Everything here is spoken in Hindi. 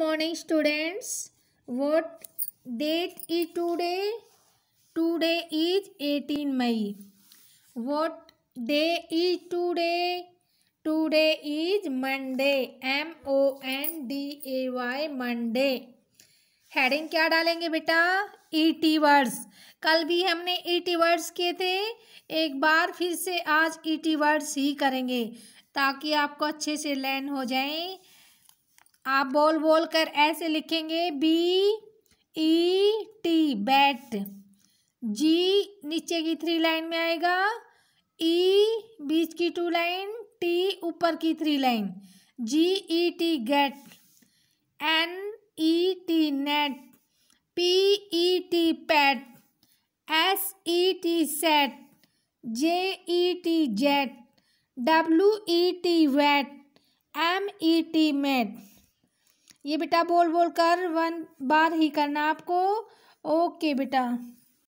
morning students. What date is today? Today is 18 May. What day is today? Today is Monday. M O N D A Y Monday. Heading क्या डालेंगे बेटा ई टी वर्ड्स कल भी हमने ई टी वर्ड्स किए थे एक बार फिर से आज ई टी वर्ड्स ही करेंगे ताकि आपको अच्छे से लर्न हो जाए आप बोल बोल कर ऐसे लिखेंगे B E T bat G नीचे की थ्री लाइन में आएगा ई e बीच की टू लाइन टी ऊपर की three line G E T get N E T net P E T pat S E T set J E T jet W E T wet M E T met ये बेटा बोल बोल कर वन बार ही करना आपको ओके बेटा